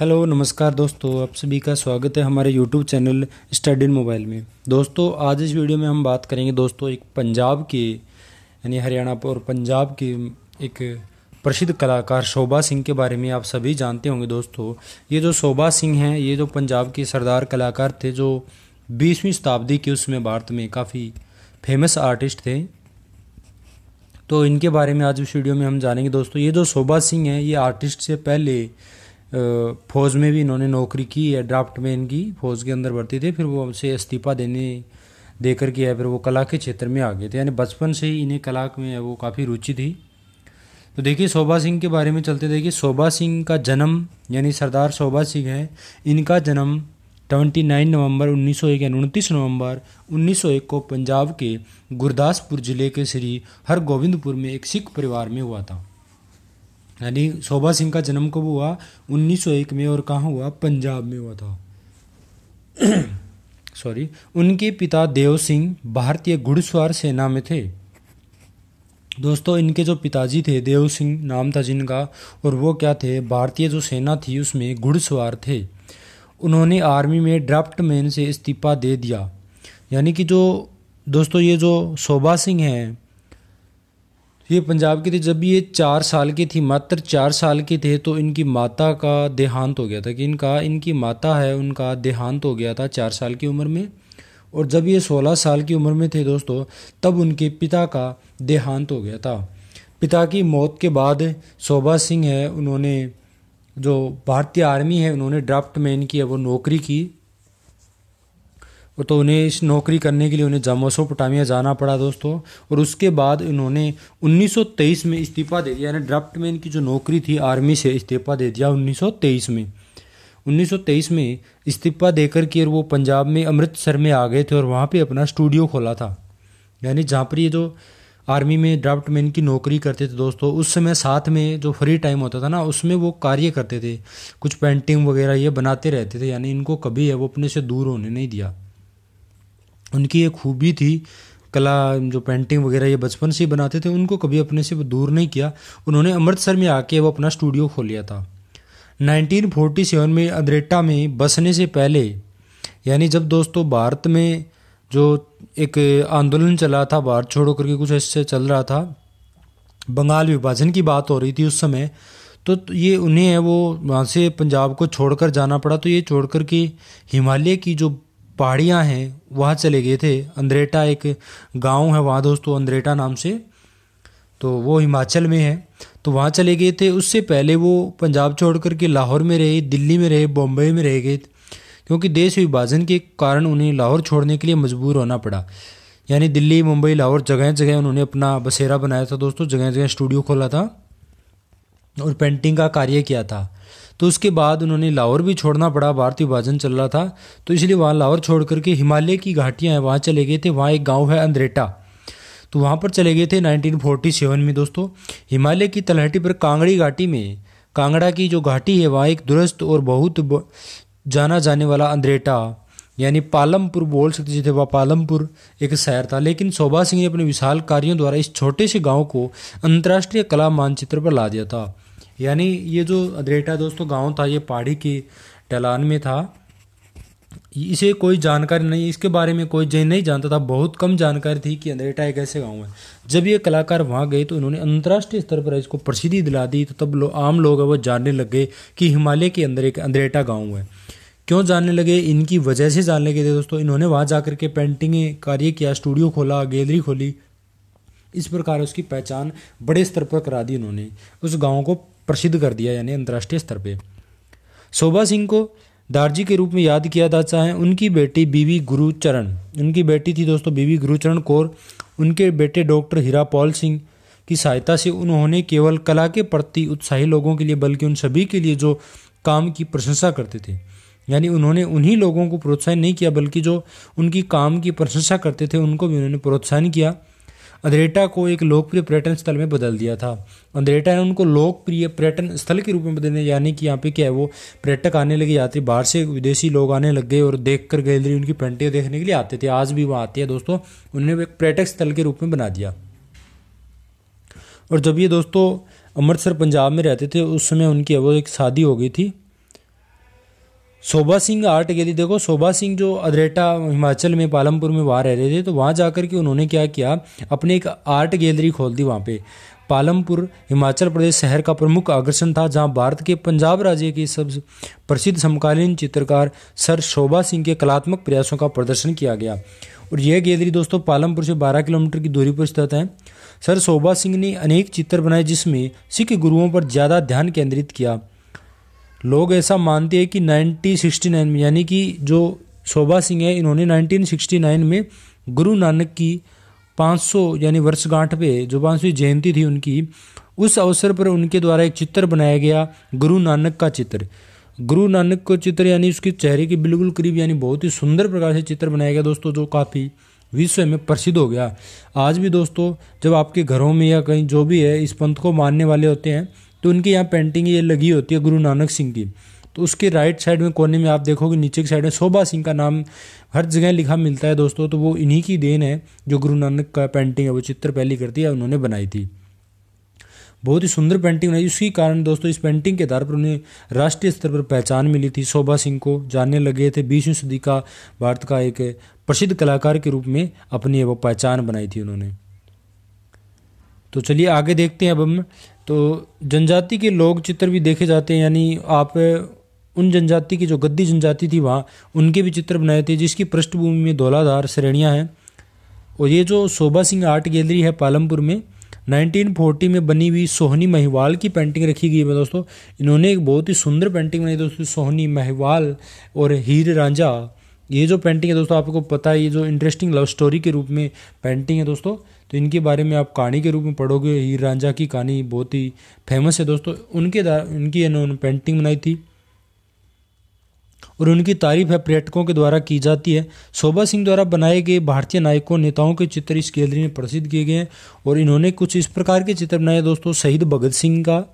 hello नमस्कार दोस्तों आप सभी का स्वागत है हमारे YouTube channel study in mobile में दोस्तों आज इस वीडियो में हम बात करेंगे दोस्तों एक पंजाब के यानी हरियाणा और पंजाब के एक प्रसिद्ध कलाकार शोभा सिंह के बारे में आप सभी जानते होंगे दोस्तों ये जो शोभा सिंह हैं ये जो पंजाब के सरदार कलाकार थे जो बीसवीं शताब्दी के उसमें भारत में काफ़ी फेमस आर्टिस्ट थे तो इनके बारे में आज इस वीडियो में हम जानेंगे दोस्तों ये जो शोभा सिंह हैं ये आर्टिस्ट से पहले फ़ौज में भी इन्होंने नौकरी की या ड्राफ्ट में इनकी फ़ौज के अंदर भर्ती थे फिर वो हमसे इस्तीफा देने देकर के फिर वो कला के क्षेत्र में आ गए थे यानी बचपन से ही इन्हें कला में वो काफ़ी रुचि थी तो देखिए शोभा सिंह के बारे में चलते देखिए शोभा सिंह का जन्म यानी सरदार शोभा सिंह है इनका जन्म 29 नवंबर 1901 यानी उनतीस नवंबर 1901 को पंजाब के गुरदासपुर जिले के श्री हरगोविंदपुर में एक सिख परिवार में हुआ था यानी शोभा सिंह का जन्म कब हुआ 1901 में और कहाँ हुआ पंजाब में हुआ था सॉरी उनके पिता देव सिंह भारतीय घुड़सवार सेना में थे दोस्तों इनके जो पिताजी थे देव सिंह नाम था जिनका और वो क्या थे भारतीय जो सेना थी उसमें घुड़सवार थे उन्होंने आर्मी में ड्राफ्ट मैन से इस्तीफा दे दिया यानी कि जो दोस्तों ये जो शोभा सिंह हैं ये पंजाब के थे जब ये चार साल की थी मात्र चार साल के थे तो इनकी माता का देहांत हो गया था कि इनका इनकी माता है उनका देहांत हो गया था चार साल की उम्र में और जब ये सोलह साल की उम्र में थे दोस्तों तब उनके पिता का देहांत हो गया था पिता की मौत के बाद शोभा सिंह है उन्होंने जो भारतीय आर्मी है उन्होंने ड्राफ्ट में इनकी वो नौकरी की तो उन्हें इस नौकरी करने के लिए उन्हें पटामिया जाना पड़ा दोस्तों और उसके बाद इन्होंने 1923 में इस्तीफा दे दिया यानी ड्राफ्ट में इनकी जो नौकरी थी आर्मी से इस्तीफा दे दिया 1923 में 1923 में इस्तीफा देकर के वो पंजाब में अमृतसर में आ गए थे और वहाँ पर अपना स्टूडियो खोला था यानी जहाँ पर ये जो आर्मी में ड्राफ्ट मैन की नौकरी करते थे दोस्तों उस समय साथ में जो फ्री टाइम होता था ना उसमें वो कार्य करते थे कुछ पेंटिंग वगैरह ये बनाते रहते थे यानी इनको कभी है वो अपने से दूर होने नहीं दिया उनकी ये खूबी थी कला जो पेंटिंग वगैरह ये बचपन से ही बनाते थे उनको कभी अपने से दूर नहीं किया उन्होंने अमृतसर में आके वो अपना स्टूडियो खोल लिया था 1947 में अद्रेटा में बसने से पहले यानी जब दोस्तों भारत में जो एक आंदोलन चला था भारत छोड़ो करके कुछ ऐसे चल रहा था बंगाल विभाजन की बात हो रही थी उस समय तो ये उन्हें है वो वहाँ से पंजाब को छोड़कर जाना पड़ा तो ये छोड़कर के हिमालय की जो पहाड़ियाँ हैं वहाँ चले गए थे अंद्रेटा एक गांव है वहाँ दोस्तों अंद्रेटा नाम से तो वो हिमाचल में है तो वहाँ चले गए थे उससे पहले वो पंजाब छोड़ कर के लाहौर में रहे दिल्ली में रहे बॉम्बे में रह गए क्योंकि देश विभाजन के कारण उन्हें लाहौर छोड़ने के लिए मजबूर होना पड़ा यानी दिल्ली मुंबई लाहौर जगह जगह उन्होंने अपना बसेरा बनाया था दोस्तों जगह जगह स्टूडियो खोला था और पेंटिंग का कार्य किया था तो उसके बाद उन्होंने लाहौर भी छोड़ना पड़ा भारतीय विभाजन चल रहा था तो इसलिए वहाँ लाहौर छोड़ करके हिमालय की घाटियाँ हैं वहाँ चले गए थे वहाँ एक गाँव है अंद्रेटा तो वहाँ पर चले गए थे 1947 में दोस्तों हिमालय की तलहटी पर कांगड़ी घाटी में कांगड़ा की जो घाटी है वहाँ एक दुरुस्त और बहुत जाना जाने वाला अंद्रेटा यानी पालमपुर बोल सकते जिसे वह पालमपुर एक शहर था लेकिन शोभा सिंह ने अपने विशाल कार्यों द्वारा इस छोटे से गांव को अंतर्राष्ट्रीय कला मानचित्र पर ला दिया था यानी ये जो अदरेटा दोस्तों गांव था ये पहाड़ी की टलान में था इसे कोई जानकारी नहीं इसके बारे में कोई जैन नहीं जानता था बहुत कम जानकारी थी कि अंदरेटा एक ऐसे गाँव है जब ये कलाकार वहाँ गए तो उन्होंने अंतर्राष्ट्रीय स्तर पर इसको प्रसिद्धि दिला दी तो तब लो, आम लोग वो जानने लग गए कि हिमालय के अंदर एक अंधेटा गाँव है क्यों जानने लगे इनकी वजह से जानने लगे थे दोस्तों इन्होंने वहाँ जाकर के पेंटिंग कार्य किया स्टूडियो खोला गैलरी खोली इस प्रकार उसकी पहचान बड़े स्तर पर करा दी इन्होंने उस गाँव को प्रसिद्ध कर दिया यानी अंतर्राष्ट्रीय स्तर पर शोभा सिंह को दारजी के रूप में याद किया जाता है उनकी बेटी बीवी गुरुचरण उनकी बेटी थी दोस्तों बीवी गुरुचरण कौर उनके बेटे डॉक्टर हीरा पॉल सिंह की सहायता से उन्होंने केवल कला के प्रति उत्साही लोगों के लिए बल्कि उन सभी के लिए जो काम की प्रशंसा करते थे यानी उन्होंने उन्हीं लोगों को प्रोत्साहन नहीं किया बल्कि जो उनकी काम की प्रशंसा करते थे उनको भी उन्होंने प्रोत्साहन किया अंद्रेटा को एक लोकप्रिय पर्यटन स्थल में बदल दिया था अंद्रेटा ने उनको लोकप्रिय पर्यटन स्थल के रूप में बदलने यानी कि यहाँ पे क्या है वो पर्यटक आने लगे यात्री बाहर से विदेशी लोग आने लग गए और देख कर गैलरी उनकी पेंटिंग देखने के लिए आते थे आज भी वो आते हैं दोस्तों उन्होंने एक पर्यटक स्थल के रूप में बना दिया और जब ये दोस्तों अमृतसर पंजाब में रहते थे उस समय उनकी वो एक शादी हो गई थी शोभा सिंह आर्ट गैली देखो शोभा सिंह जो अदरेटा हिमाचल में पालमपुर में वहाँ रह रहे थे तो वहाँ जाकर के उन्होंने क्या किया अपने एक आर्ट गैलरी खोल दी वहाँ पे पालमपुर हिमाचल प्रदेश शहर का प्रमुख आकर्षण था जहाँ भारत के पंजाब राज्य के सब प्रसिद्ध समकालीन चित्रकार सर शोभा सिंह के कलात्मक प्रयासों का प्रदर्शन किया गया और यह गैलरी दोस्तों पालमपुर से 12 किलोमीटर की दूरी पर स्थित है सर शोभा सिंह ने अनेक चित्र बनाए जिसमें सिख गुरुओं पर ज़्यादा ध्यान केंद्रित किया लोग ऐसा मानते हैं कि 1969 में यानी कि जो शोभा सिंह है इन्होंने 1969 में गुरु नानक की 500 यानी वर्षगांठ पे जो पाँचवीं जयंती थी उनकी उस अवसर पर उनके द्वारा एक चित्र बनाया गया गुरु नानक का चित्र गुरु नानक का चित्र यानी उसके चेहरे के बिल्कुल करीब यानी बहुत ही सुंदर प्रकार से चित्र बनाया गया दोस्तों जो काफ़ी विश्व में प्रसिद्ध हो गया आज भी दोस्तों जब आपके घरों में या कहीं जो भी है इस पंथ को मानने वाले होते हैं तो उनकी यहाँ पेंटिंग ये लगी होती है गुरु नानक सिंह की तो उसके राइट साइड में कोने में आप देखोगे नीचे की साइड में शोभा सिंह का नाम हर जगह लिखा मिलता है दोस्तों तो वो इन्हीं की देन है जो गुरु नानक का पेंटिंग है वो चित्र पहली करती है उन्होंने बनाई थी बहुत ही सुंदर पेंटिंग बनाई उसी कारण दोस्तों इस पेंटिंग के आधार पर उन्हें राष्ट्रीय स्तर पर पहचान मिली थी शोभा सिंह को जानने लगे थे बीसवीं सदी का भारत का एक प्रसिद्ध कलाकार के रूप में अपनी वो पहचान बनाई थी उन्होंने तो चलिए आगे देखते हैं अब हम तो जनजाति के लोग चित्र भी देखे जाते हैं यानी आप उन जनजाति की जो गद्दी जनजाति थी वहाँ उनके भी चित्र बनाए थे जिसकी पृष्ठभूमि में धौलाधार श्रेणियाँ हैं और ये जो शोभा सिंह आर्ट गैलरी है पालमपुर में 1940 में बनी हुई सोहनी महिवाल की पेंटिंग रखी गई है दोस्तों इन्होंने एक बहुत ही सुंदर पेंटिंग बनाई दोस्तों सोहनी महिवाल और हीर रांझा ये जो पेंटिंग है दोस्तों आपको पता है ये जो इंटरेस्टिंग लव स्टोरी के रूप में पेंटिंग है दोस्तों तो इनके बारे में आप कहानी के रूप में पढ़ोगे हीर रांझा की कहानी बहुत ही फेमस है दोस्तों उनके उनकी इन्होंने पेंटिंग बनाई थी और उनकी तारीफ है पर्यटकों के द्वारा की जाती है शोभा सिंह द्वारा बनाए गए भारतीय नायकों नेताओं के चित्र इस गैलरी में प्रसिद्ध किए गए हैं और इन्होंने कुछ इस प्रकार के चित्र बनाए दोस्तों शहीद भगत सिंह का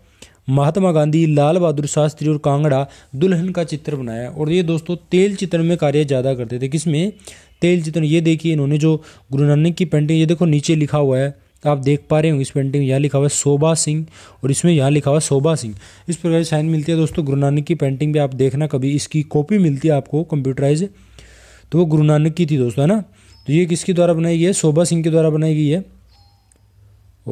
महात्मा गांधी लाल बहादुर शास्त्री और कांगड़ा दुल्हन का चित्र बनाया और ये दोस्तों तेल चित्र में कार्य ज़्यादा करते थे किसमें तेल चित्र ये देखिए इन्होंने जो गुरु नानक की पेंटिंग ये देखो नीचे लिखा हुआ है आप देख पा रहे हो इस पेंटिंग में यहाँ लिखा हुआ है शोभा सिंह और इसमें यहाँ लिखा हुआ है शोभा सिंह इस प्रकार की साइन मिलती है दोस्तों गुरु नानक की पेंटिंग भी आप देखना कभी इसकी कॉपी मिलती है आपको कंप्यूटराइज तो वो गुरु नानक की थी दोस्तों है ना तो ये किसके द्वारा बनाई गई है शोभा सिंह के द्वारा बनाई गई है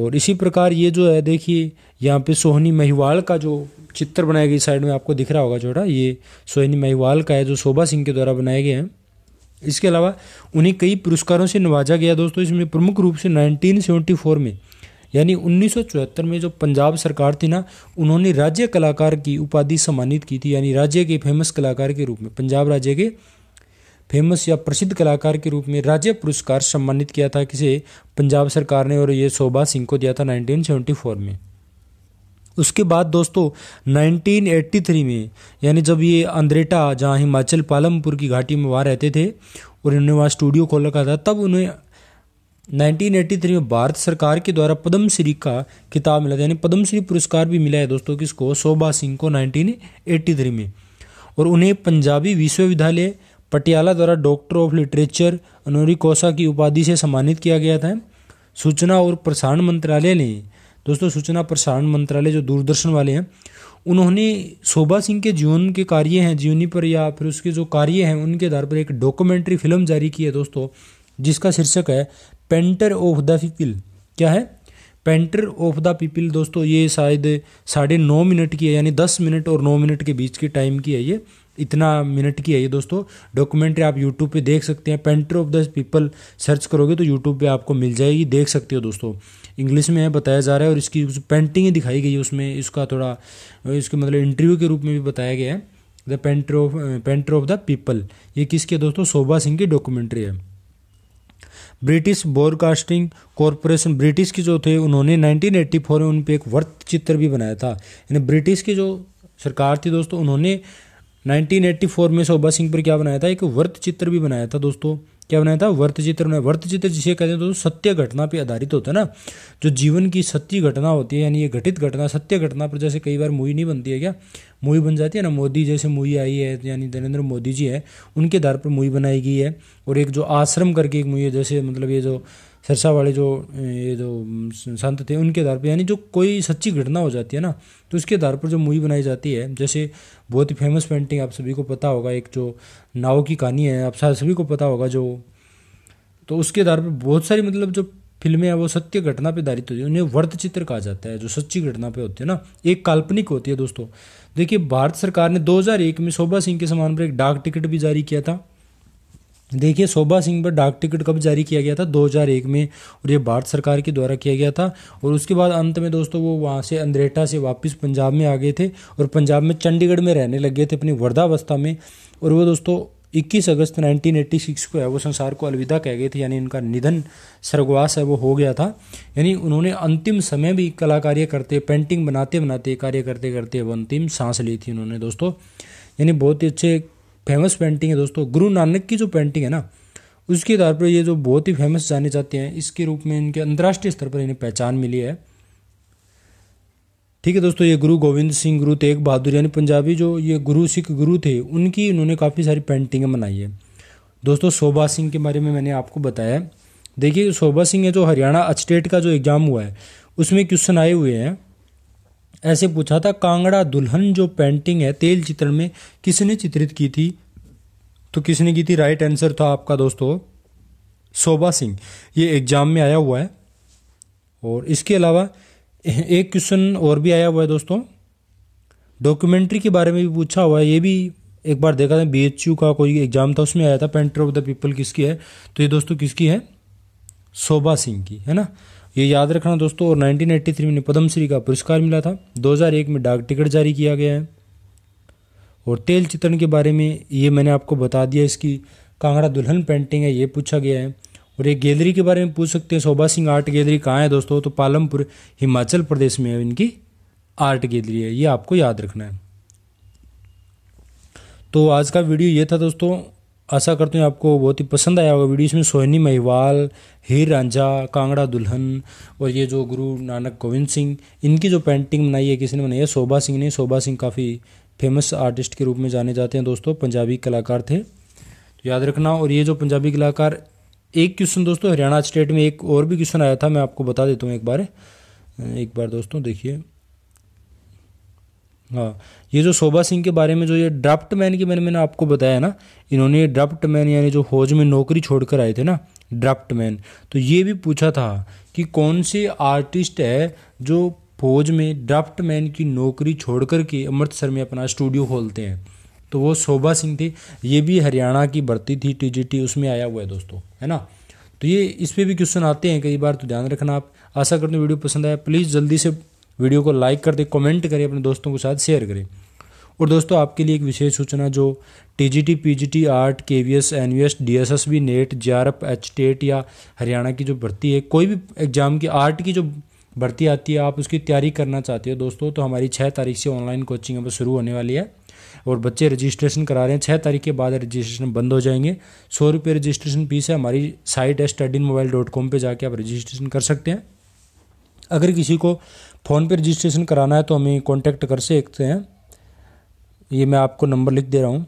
और इसी प्रकार ये जो है देखिए यहाँ पे सोहनी महिवाल का जो चित्र बनाया गया साइड में आपको दिख रहा होगा छोटा ये सोहनी महिवाल का है जो शोभा सिंह के द्वारा बनाए गए हैं इसके अलावा उन्हें कई पुरस्कारों से नवाजा गया दोस्तों इसमें प्रमुख रूप से 1974 में यानी चौहत्तर में जो पंजाब सरकार थी ना उन्होंने राज्य कलाकार की उपाधि सम्मानित की थी यानी राज्य के फेमस कलाकार के रूप में पंजाब राज्य के फेमस या प्रसिद्ध कलाकार के रूप में राज्य पुरस्कार सम्मानित किया था किसे पंजाब सरकार ने और ये शोभा सिंह को दिया था 1974 में उसके बाद दोस्तों 1983 में यानी जब ये अंद्रेटा जहाँ हिमाचल पालमपुर की घाटी में वहाँ रहते थे और इन्होंने वहाँ स्टूडियो खोल रखा था तब उन्हें 1983 में भारत सरकार के द्वारा पद्मश्री का किताब मिला था यानी पद्मश्री पुरस्कार भी मिला है दोस्तों किसको शोभा सिंह को 1983 में और उन्हें पंजाबी विश्वविद्यालय पटियाला द्वारा डॉक्टर ऑफ लिटरेचर अनोरी कोसा की उपाधि से सम्मानित किया गया था सूचना और प्रसारण मंत्रालय ने दोस्तों सूचना प्रसारण मंत्रालय जो दूरदर्शन वाले हैं उन्होंने शोभा सिंह के जीवन के कार्य हैं जीवनी पर या फिर उसके जो कार्य हैं उनके आधार पर एक डॉक्यूमेंट्री फिल्म जारी की है दोस्तों जिसका शीर्षक है पेंटर ऑफ द पीपिल क्या है पेंटर ऑफ द पीपिल दोस्तों ये शायद साढ़े नौ मिनट की है यानी दस मिनट और नौ मिनट के बीच के टाइम की है ये इतना मिनट की है ये दोस्तों डॉक्यूमेंट्री आप यूट्यूब पे देख सकते हैं painter of the people search करोगे तो यूट्यूब पे आपको मिल जाएगी देख सकते हो दोस्तों इंग्लिश में बताया जा रहा है और इसकी पेंटिंग ही दिखाई गई है उसमें इसका थोड़ा इसके मतलब इंटरव्यू के रूप में भी बताया गया है the painter of painter of the people ये किसके दोस्तों शोभा सिंह की डॉक्यूमेंट्री है ब्रिटिश ब्रॉडकास्टिंग कॉरपोरेशन ब्रिटिश की जो थे उन्होंने 1984 में उन पर एक वर्त चित्र भी बनाया था यानी ब्रिटिश की जो सरकार थी दोस्तों उन्होंने 1984 में शोभा सिंह पर क्या बनाया था एक वर्त चित्र भी बनाया था दोस्तों क्या बनाया था वर्त चित्र ने वर्त चित्र जिसे कहते हैं तो सत्य घटना पर आधारित होता है ना जो जीवन की सत्य घटना होती है यानी ये घटित घटना सत्य घटना पर जैसे कई बार मूवी नहीं बनती है क्या मूवी बन जाती है ना मोदी जैसे मूवी आई है यानी नरेंद्र मोदी जी है उनके आधार पर मूवी बनाई गई है और एक जो आश्रम करके एक मूवी है जैसे मतलब ये जो सिरसा वाले जो ये जो संत थे उनके आधार पर यानी जो कोई सच्ची घटना हो जाती है ना तो उसके आधार पर जो मूवी बनाई जाती है जैसे बहुत ही फेमस पेंटिंग आप सभी को पता होगा एक जो नाव की कहानी है आप सभी को पता होगा जो तो उसके आधार पर बहुत सारी मतलब जो फिल्में हैं वो सत्य घटना पर आधारित होती है उन्हें वर्त चित्र कहा जाता है जो सच्ची घटना पे होती है ना एक काल्पनिक होती है दोस्तों देखिए भारत सरकार ने 2001 में शोभा सिंह के समान पर एक डाक टिकट भी जारी किया था देखिए शोभा सिंह पर डाक टिकट कब जारी किया गया था 2001 में और ये भारत सरकार के द्वारा किया गया था और उसके बाद अंत में दोस्तों वो वहाँ से अंद्रेटा से वापस पंजाब में आ गए थे और पंजाब में चंडीगढ़ में रहने लग गए थे अपनी वर्धावस्था में और वो दोस्तों 21 अगस्त 1986 को है वो संसार को अलविदा कह गए थे यानी इनका निधन स्वर्गवास है वो हो गया था यानी उन्होंने अंतिम समय भी कला कार्य करते पेंटिंग बनाते बनाते कार्य करते करते वो अंतिम सांस ली थी उन्होंने दोस्तों यानी बहुत ही अच्छे फेमस पेंटिंग है दोस्तों गुरु नानक की जो पेंटिंग है ना उसके आधार पर ये जो बहुत ही फेमस जाने जाते हैं इसके रूप में इनके अंतर्राष्ट्रीय स्तर पर इन्हें पहचान मिली है ठीक है दोस्तों ये गुरु गोविंद सिंह गुरु तेग बहादुर यानी पंजाबी जो ये गुरु सिख गुरु थे उनकी इन्होंने काफ़ी सारी पेंटिंगें बनाई है दोस्तों शोभा सिंह के बारे में मैंने आपको बताया देखिए शोभा सिंह है जो हरियाणा स्टेट का जो एग्ज़ाम हुआ है उसमें क्वेश्चन आए हुए हैं ऐसे पूछा था कांगड़ा दुल्हन जो पेंटिंग है तेल चित्रण में किसने चित्रित की थी तो किसने की थी राइट आंसर था आपका दोस्तों शोभा सिंह ये एग्जाम में आया हुआ है और इसके अलावा एक क्वेश्चन और भी आया हुआ है दोस्तों डॉक्यूमेंट्री के बारे में भी पूछा हुआ है ये भी एक बार देखा था बी का कोई एग्जाम था उसमें आया था पेंटर ऑफ द पीपल किसकी है तो ये दोस्तों किसकी है शोभा सिंह की है ना ये याद रखना दोस्तों और 1983 में पद्मश्री का पुरस्कार मिला था 2001 में डाक टिकट जारी किया गया है और तेल चित्रण के बारे में ये मैंने आपको बता दिया इसकी कांगड़ा दुल्हन पेंटिंग है ये पूछा गया है और एक गैलरी के बारे में पूछ सकते हैं शोभा सिंह आर्ट गैलरी कहाँ है दोस्तों तो पालमपुर हिमाचल प्रदेश में इनकी आर्ट गैलरी है ये आपको याद रखना है तो आज का वीडियो ये था दोस्तों आशा करते हैं आपको बहुत ही पसंद आया होगा वीडियो इसमें सोहनी महिवाल हीर रांझा कांगड़ा दुल्हन और ये जो गुरु नानक गोविंद सिंह इनकी जो पेंटिंग बनाई है किसी ने बनाई है शोभा सिंह ने शोभा सिंह काफ़ी फेमस आर्टिस्ट के रूप में जाने जाते हैं दोस्तों पंजाबी कलाकार थे तो याद रखना और ये जो पंजाबी कलाकार एक क्वेश्चन दोस्तों हरियाणा स्टेट में एक और भी क्वेश्चन आया था मैं आपको बता देता हूँ एक बार एक बार दोस्तों देखिए हाँ ये जो शोभा सिंह के बारे में जो ये ड्राफ्ट मैन की मैंने मैंने आपको बताया ना इन्होंने ये ड्राफ्ट मैन यानी जो फौज में नौकरी छोड़कर आए थे ना ड्राफ्ट मैन तो ये भी पूछा था कि कौन से आर्टिस्ट है जो फौज में ड्राफ्ट मैन की नौकरी छोड़कर के अमृतसर में अपना स्टूडियो खोलते हैं तो वो शोभा सिंह थे ये भी हरियाणा की भर्ती थी टीजीटी उसमें आया हुआ है दोस्तों है ना तो ये इस पर भी क्वेश्चन आते हैं कई बार तो ध्यान रखना आप आशा करते वीडियो पसंद आया प्लीज़ जल्दी से वीडियो को लाइक कर दें कमेंट करें अपने दोस्तों के साथ शेयर करें और दोस्तों आपके लिए एक विशेष सूचना जो T G T P G T art K V S N V S D S S B NET J R F H TET या हरियाणा की जो भर्ती है कोई भी एग्ज़ाम की आर्ट की जो भर्ती आती है आप उसकी तैयारी करना चाहते हो दोस्तों तो हमारी छः तारीख से ऑनलाइन कोचिंग अब शुरू होने वाली है और बच्चे रजिस्ट्रेशन करा रहे हैं छः तारीख के बाद रजिस्ट्रेशन बंद हो जाएंगे सौ रुपये रजिस्ट्रेशन फीस है हमारी साइट है स्टडी मोबाइल डॉट कॉम पर जाके आप रजिस्ट्रेशन कर सकते हैं अगर किसी को फ़ोन पे रजिस्ट्रेशन कराना है तो हमें कॉन्टेक्ट कर सकते हैं ये मैं आपको नंबर लिख दे रहा हूँ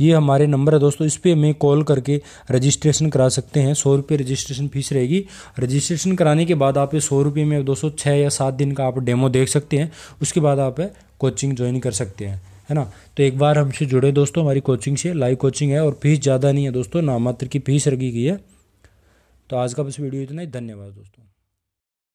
ये हमारे नंबर है दोस्तों इस पर हमें कॉल करके रजिस्ट्रेशन करा सकते हैं सौ रुपये रजिस्ट्रेशन फीस रहेगी रजिस्ट्रेशन कराने के बाद आप सौ रुपये में दोस्तों छः या सात दिन का आप डेमो देख सकते हैं उसके बाद आप कोचिंग ज्वाइन कर सकते हैं है ना तो एक बार हमसे जुड़े दोस्तों हमारी कोचिंग से लाइव कोचिंग है और फीस ज़्यादा नहीं है दोस्तों नामात्र की फीस रखी गई है तो आज का बस वीडियो इतना ही धन्यवाद दोस्तों